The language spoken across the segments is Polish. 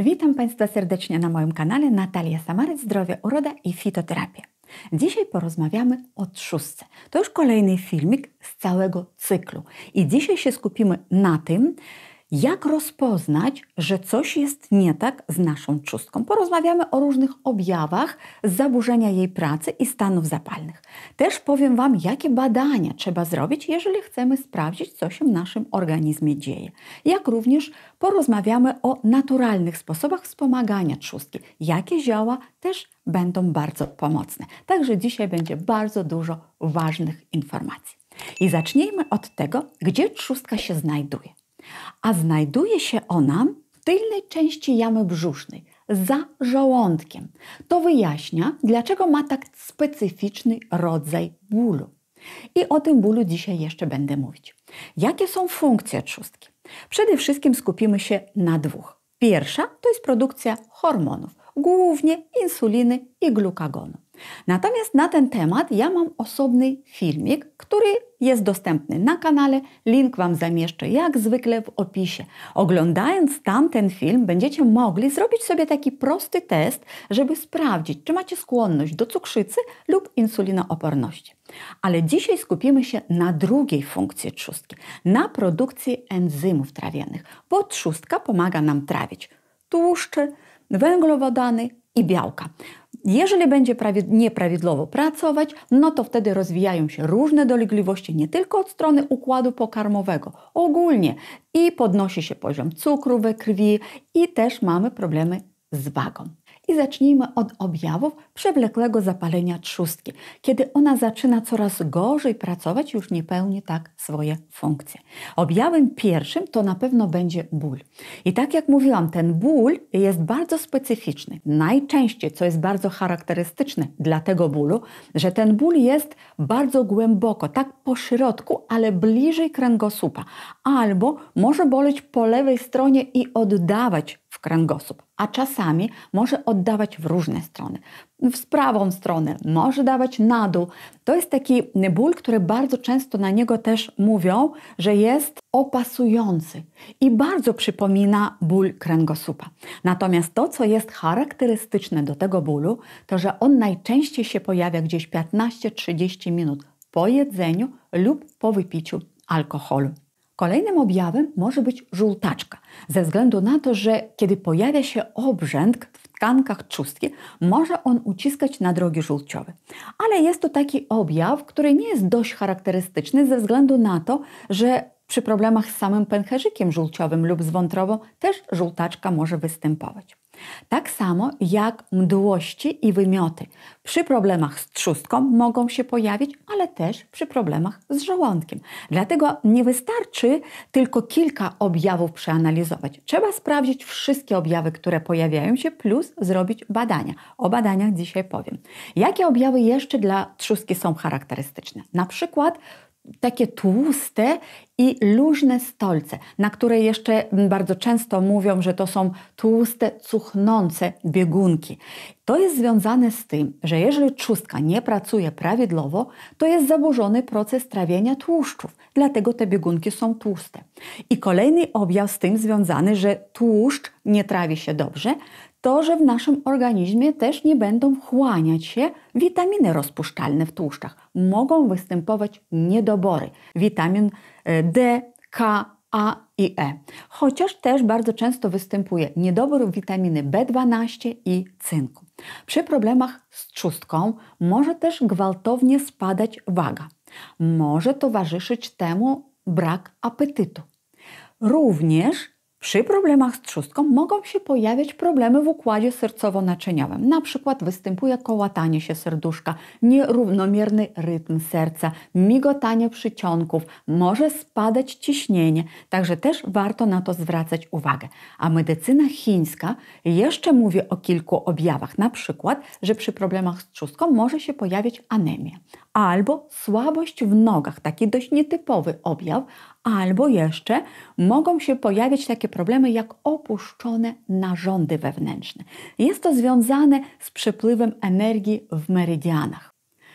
Witam Państwa serdecznie na moim kanale Natalia Samaryc, Zdrowie, Uroda i Fitoterapia. Dzisiaj porozmawiamy o trzustce. To już kolejny filmik z całego cyklu. I dzisiaj się skupimy na tym, jak rozpoznać, że coś jest nie tak z naszą trzustką? Porozmawiamy o różnych objawach zaburzenia jej pracy i stanów zapalnych. Też powiem Wam, jakie badania trzeba zrobić, jeżeli chcemy sprawdzić, co się w naszym organizmie dzieje. Jak również porozmawiamy o naturalnych sposobach wspomagania trzustki. Jakie zioła też będą bardzo pomocne. Także dzisiaj będzie bardzo dużo ważnych informacji. I zacznijmy od tego, gdzie trzustka się znajduje a znajduje się ona w tylnej części jamy brzusznej, za żołądkiem. To wyjaśnia, dlaczego ma tak specyficzny rodzaj bólu. I o tym bólu dzisiaj jeszcze będę mówić. Jakie są funkcje trzustki? Przede wszystkim skupimy się na dwóch. Pierwsza to jest produkcja hormonów, głównie insuliny i glukagonu. Natomiast na ten temat ja mam osobny filmik, który jest dostępny na kanale. Link Wam zamieszczę jak zwykle w opisie. Oglądając tamten film, będziecie mogli zrobić sobie taki prosty test, żeby sprawdzić, czy macie skłonność do cukrzycy lub insulinooporności. Ale dzisiaj skupimy się na drugiej funkcji trzustki, na produkcji enzymów trawiennych, bo trzustka pomaga nam trawić tłuszcze, węglowodany i białka. Jeżeli będzie nieprawidłowo pracować, no to wtedy rozwijają się różne dolegliwości nie tylko od strony układu pokarmowego, ogólnie i podnosi się poziom cukru we krwi i też mamy problemy z wagą. I zacznijmy od objawów przewlekłego zapalenia trzustki, kiedy ona zaczyna coraz gorzej pracować, już nie pełni tak swoje funkcje. Objawem pierwszym to na pewno będzie ból. I tak jak mówiłam, ten ból jest bardzo specyficzny. Najczęściej, co jest bardzo charakterystyczne dla tego bólu, że ten ból jest bardzo głęboko, tak po środku, ale bliżej kręgosłupa. Albo może boleć po lewej stronie i oddawać w kręgosłup, a czasami może oddawać w różne strony. W prawą stronę może dawać na dół. To jest taki ból, który bardzo często na niego też mówią, że jest opasujący i bardzo przypomina ból kręgosłupa. Natomiast to, co jest charakterystyczne do tego bólu, to że on najczęściej się pojawia gdzieś 15-30 minut po jedzeniu lub po wypiciu alkoholu. Kolejnym objawem może być żółtaczka, ze względu na to, że kiedy pojawia się obrzęk w tkankach trzustki, może on uciskać na drogi żółciowe. Ale jest to taki objaw, który nie jest dość charakterystyczny ze względu na to, że przy problemach z samym pęcherzykiem żółciowym lub z wątrobą też żółtaczka może występować. Tak samo jak mdłości i wymioty. Przy problemach z trzustką mogą się pojawić, ale też przy problemach z żołądkiem. Dlatego nie wystarczy tylko kilka objawów przeanalizować. Trzeba sprawdzić wszystkie objawy, które pojawiają się, plus zrobić badania. O badaniach dzisiaj powiem. Jakie objawy jeszcze dla trzustki są charakterystyczne? Na przykład takie tłuste i luźne stolce, na które jeszcze bardzo często mówią, że to są tłuste, cuchnące biegunki. To jest związane z tym, że jeżeli trzustka nie pracuje prawidłowo, to jest zaburzony proces trawienia tłuszczów, dlatego te biegunki są tłuste. I kolejny objaw z tym związany, że tłuszcz nie trawi się dobrze, to, że w naszym organizmie też nie będą wchłaniać się witaminy rozpuszczalne w tłuszczach. Mogą występować niedobory witamin e, D, K, A i E. Chociaż też bardzo często występuje niedobór witaminy B12 i cynku. Przy problemach z trzustką może też gwałtownie spadać waga. Może towarzyszyć temu brak apetytu. Również przy problemach z trzustką mogą się pojawiać problemy w układzie sercowo-naczyniowym. Na przykład występuje kołatanie się serduszka, nierównomierny rytm serca, migotanie przycionków, może spadać ciśnienie, także też warto na to zwracać uwagę. A medycyna chińska jeszcze mówi o kilku objawach, na przykład, że przy problemach z trzustką może się pojawić anemia albo słabość w nogach, taki dość nietypowy objaw, albo jeszcze mogą się pojawiać takie problemy jak opuszczone narządy wewnętrzne. Jest to związane z przepływem energii w meridianach.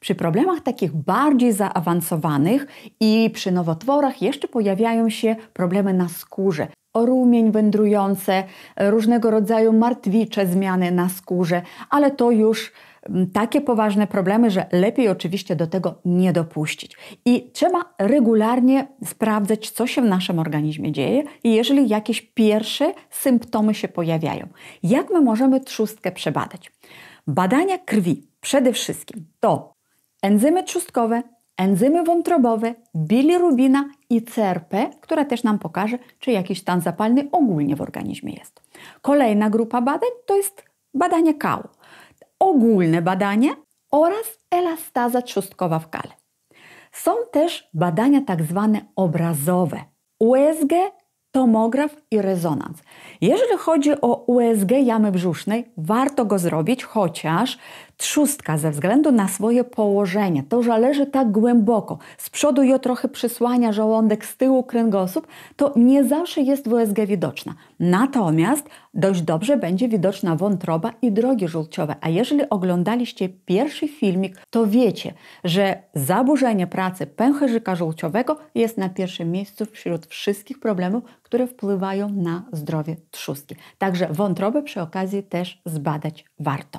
Przy problemach takich bardziej zaawansowanych i przy nowotworach jeszcze pojawiają się problemy na skórze. Rumień wędrujące, różnego rodzaju martwicze zmiany na skórze, ale to już takie poważne problemy, że lepiej oczywiście do tego nie dopuścić. I trzeba regularnie sprawdzać, co się w naszym organizmie dzieje i jeżeli jakieś pierwsze symptomy się pojawiają. Jak my możemy trzustkę przebadać? Badania krwi przede wszystkim to enzymy trzustkowe, enzymy wątrobowe, bilirubina i CRP, która też nam pokaże, czy jakiś stan zapalny ogólnie w organizmie jest. Kolejna grupa badań to jest badanie kału ogólne badanie oraz elastaza trzustkowa w kale. Są też badania tak zwane obrazowe. USG, tomograf i rezonans. Jeżeli chodzi o USG jamy brzusznej, warto go zrobić, chociaż Trzustka ze względu na swoje położenie, to, że leży tak głęboko, z przodu ją trochę przysłania żołądek, z tyłu kręgosłup, to nie zawsze jest w USG widoczna. Natomiast dość dobrze będzie widoczna wątroba i drogi żółciowe. A jeżeli oglądaliście pierwszy filmik, to wiecie, że zaburzenie pracy pęcherzyka żółciowego jest na pierwszym miejscu wśród wszystkich problemów, które wpływają na zdrowie trzustki. Także wątrobę przy okazji też zbadać warto.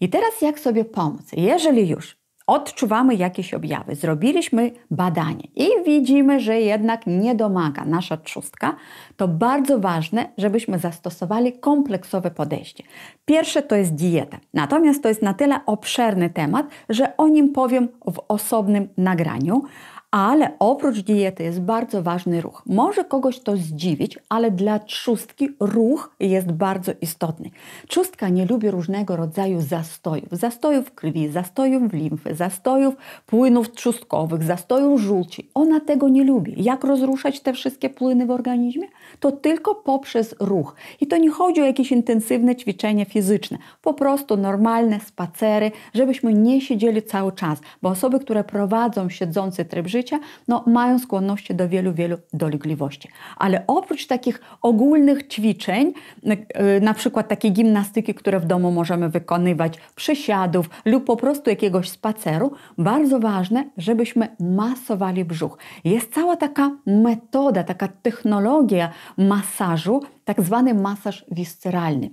I teraz jak sobie pomóc? Jeżeli już odczuwamy jakieś objawy, zrobiliśmy badanie i widzimy, że jednak nie domaga nasza trzustka, to bardzo ważne, żebyśmy zastosowali kompleksowe podejście. Pierwsze to jest dieta. Natomiast to jest na tyle obszerny temat, że o nim powiem w osobnym nagraniu. Ale oprócz diety jest bardzo ważny ruch. Może kogoś to zdziwić, ale dla trzustki ruch jest bardzo istotny. Trzustka nie lubi różnego rodzaju zastojów. Zastojów krwi, zastojów limfy, zastojów płynów trzustkowych, zastojów żółci. Ona tego nie lubi. Jak rozruszać te wszystkie płyny w organizmie? To tylko poprzez ruch. I to nie chodzi o jakieś intensywne ćwiczenia fizyczne. Po prostu normalne spacery, żebyśmy nie siedzieli cały czas. Bo osoby, które prowadzą siedzący tryb życia, życia, no, mają skłonności do wielu, wielu dolegliwości. Ale oprócz takich ogólnych ćwiczeń, y, na przykład takiej gimnastyki, które w domu możemy wykonywać, przysiadów lub po prostu jakiegoś spaceru, bardzo ważne, żebyśmy masowali brzuch. Jest cała taka metoda, taka technologia masażu, tak zwany masaż wisceralny.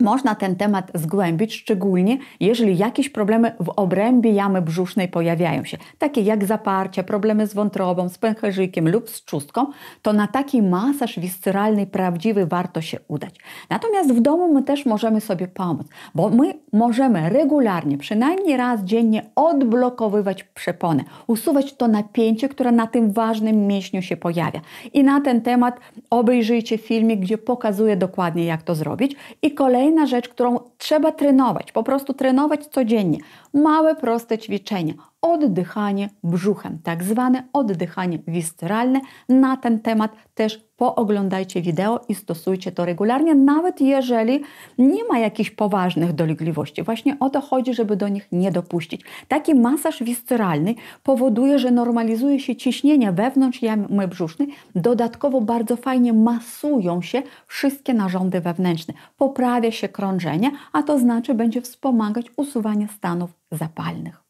Można ten temat zgłębić, szczególnie jeżeli jakieś problemy w obrębie jamy brzusznej pojawiają się, takie jak zaparcia, problemy z wątrobą, z pęcherzykiem lub z czustką, to na taki masaż wisceralny prawdziwy warto się udać. Natomiast w domu my też możemy sobie pomóc, bo my możemy regularnie, przynajmniej raz dziennie odblokowywać przeponę, usuwać to napięcie, które na tym ważnym mięśniu się pojawia. I na ten temat obejrzyjcie filmik, gdzie pokazuję dokładnie jak to zrobić i kolejny kolejna rzecz, którą trzeba trenować, po prostu trenować codziennie. Małe, proste ćwiczenia oddychanie brzuchem, tak zwane oddychanie wisceralne. Na ten temat też pooglądajcie wideo i stosujcie to regularnie, nawet jeżeli nie ma jakichś poważnych dolegliwości. Właśnie o to chodzi, żeby do nich nie dopuścić. Taki masaż wisceralny powoduje, że normalizuje się ciśnienie wewnątrz jamy brzusznej. Dodatkowo bardzo fajnie masują się wszystkie narządy wewnętrzne. Poprawia się krążenie, a to znaczy będzie wspomagać usuwanie stanów zapalnych.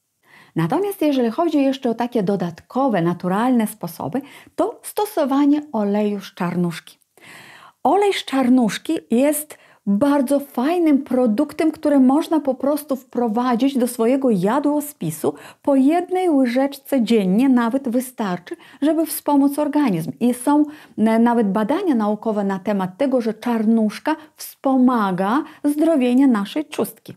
Natomiast jeżeli chodzi jeszcze o takie dodatkowe, naturalne sposoby, to stosowanie oleju z czarnuszki. Olej z czarnuszki jest bardzo fajnym produktem, który można po prostu wprowadzić do swojego jadłospisu. Po jednej łyżeczce dziennie nawet wystarczy, żeby wspomóc organizm. I są e, nawet badania naukowe na temat tego, że czarnuszka wspomaga zdrowienie naszej czustki.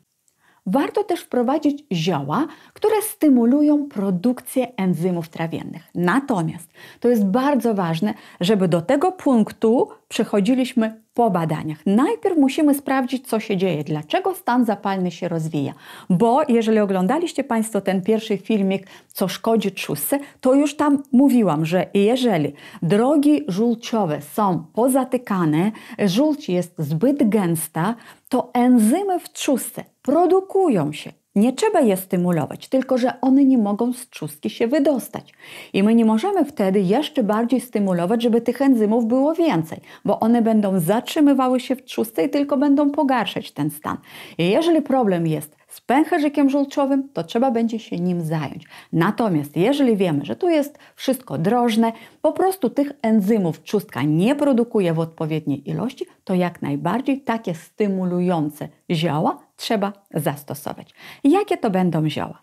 Warto też wprowadzić zioła, które stymulują produkcję enzymów trawiennych. Natomiast to jest bardzo ważne, żeby do tego punktu przechodziliśmy po badaniach. Najpierw musimy sprawdzić, co się dzieje, dlaczego stan zapalny się rozwija. Bo jeżeli oglądaliście Państwo ten pierwszy filmik, co szkodzi trzusce, to już tam mówiłam, że jeżeli drogi żółciowe są pozatykane, żółć jest zbyt gęsta, to enzymy w trzusce produkują się nie trzeba je stymulować, tylko że one nie mogą z trzustki się wydostać. I my nie możemy wtedy jeszcze bardziej stymulować, żeby tych enzymów było więcej, bo one będą zatrzymywały się w trzustce i tylko będą pogarszać ten stan. I jeżeli problem jest z pęcherzykiem żółczowym, to trzeba będzie się nim zająć. Natomiast jeżeli wiemy, że tu jest wszystko drożne, po prostu tych enzymów trzustka nie produkuje w odpowiedniej ilości, to jak najbardziej takie stymulujące zioła trzeba zastosować. Jakie to będą zioła?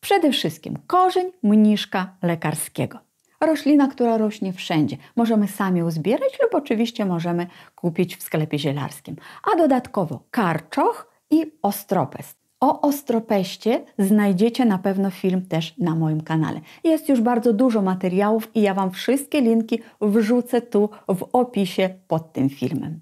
Przede wszystkim korzeń mniszka lekarskiego. Roślina, która rośnie wszędzie. Możemy sami uzbierać lub oczywiście możemy kupić w sklepie zielarskim. A dodatkowo karczoch i ostropest. O Ostropeście znajdziecie na pewno film też na moim kanale. Jest już bardzo dużo materiałów i ja Wam wszystkie linki wrzucę tu w opisie pod tym filmem.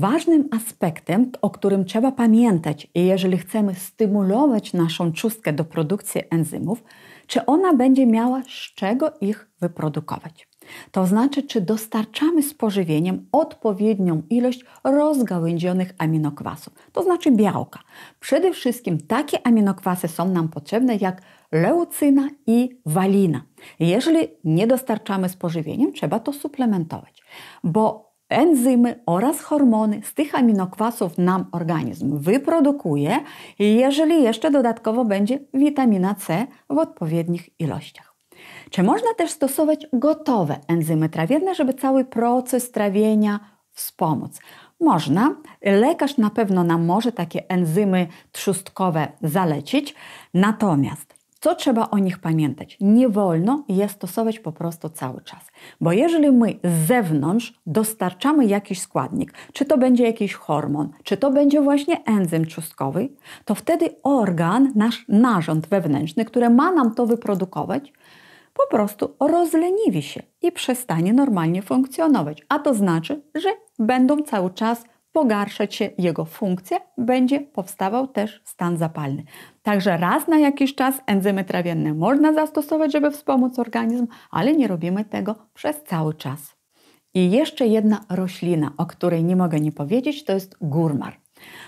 Ważnym aspektem, o którym trzeba pamiętać, jeżeli chcemy stymulować naszą czustkę do produkcji enzymów, czy ona będzie miała z czego ich wyprodukować. To znaczy, czy dostarczamy z pożywieniem odpowiednią ilość rozgałęzionych aminokwasów, to znaczy białka. Przede wszystkim takie aminokwasy są nam potrzebne jak leucyna i walina. Jeżeli nie dostarczamy z pożywieniem, trzeba to suplementować, bo enzymy oraz hormony z tych aminokwasów nam organizm wyprodukuje, jeżeli jeszcze dodatkowo będzie witamina C w odpowiednich ilościach. Czy można też stosować gotowe enzymy trawienne, żeby cały proces trawienia wspomóc? Można. Lekarz na pewno nam może takie enzymy trzustkowe zalecić. Natomiast co trzeba o nich pamiętać? Nie wolno je stosować po prostu cały czas, bo jeżeli my z zewnątrz dostarczamy jakiś składnik, czy to będzie jakiś hormon, czy to będzie właśnie enzym trzustkowy, to wtedy organ, nasz narząd wewnętrzny, który ma nam to wyprodukować, po prostu rozleniwi się i przestanie normalnie funkcjonować. A to znaczy, że będą cały czas pogarszać się jego funkcja, będzie powstawał też stan zapalny. Także raz na jakiś czas enzymy trawienne można zastosować, żeby wspomóc organizm, ale nie robimy tego przez cały czas. I jeszcze jedna roślina, o której nie mogę nie powiedzieć, to jest górmar.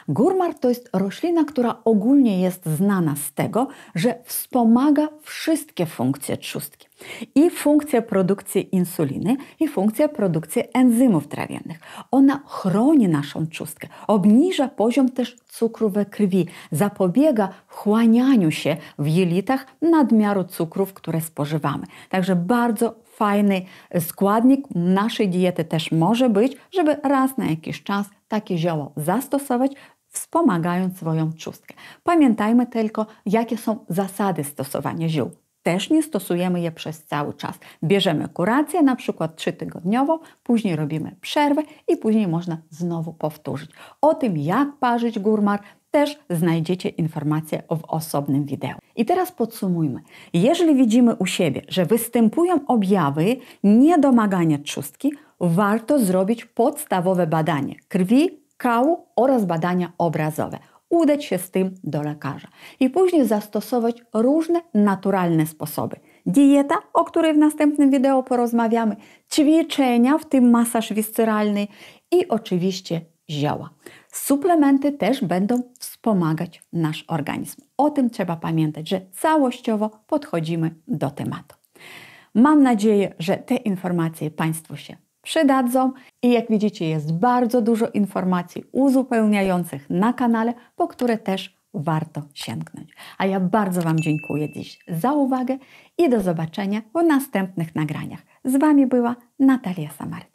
Gurmar to jest roślina, która ogólnie jest znana z tego, że wspomaga wszystkie funkcje trzustki. I funkcję produkcji insuliny, i funkcję produkcji enzymów trawiennych. Ona chroni naszą trzustkę, obniża poziom też cukru we krwi, zapobiega chłanianiu się w jelitach nadmiaru cukrów, które spożywamy. Także bardzo fajny składnik naszej diety też może być, żeby raz na jakiś czas takie zioło zastosować, wspomagając swoją trzustkę. Pamiętajmy tylko, jakie są zasady stosowania ziół. Też nie stosujemy je przez cały czas. Bierzemy kurację, na przykład trzytygodniową, później robimy przerwę i później można znowu powtórzyć. O tym, jak parzyć gurmar, też znajdziecie informacje w osobnym wideo. I teraz podsumujmy. Jeżeli widzimy u siebie, że występują objawy niedomagania trzustki, warto zrobić podstawowe badanie krwi, kału oraz badania obrazowe udać się z tym do lekarza i później zastosować różne naturalne sposoby. Dieta, o której w następnym wideo porozmawiamy, ćwiczenia, w tym masaż wisceralny i oczywiście zioła. Suplementy też będą wspomagać nasz organizm. O tym trzeba pamiętać, że całościowo podchodzimy do tematu. Mam nadzieję, że te informacje Państwu się przydadzą i jak widzicie jest bardzo dużo informacji uzupełniających na kanale, po które też warto sięgnąć. A ja bardzo Wam dziękuję dziś za uwagę i do zobaczenia w następnych nagraniach. Z Wami była Natalia Samary.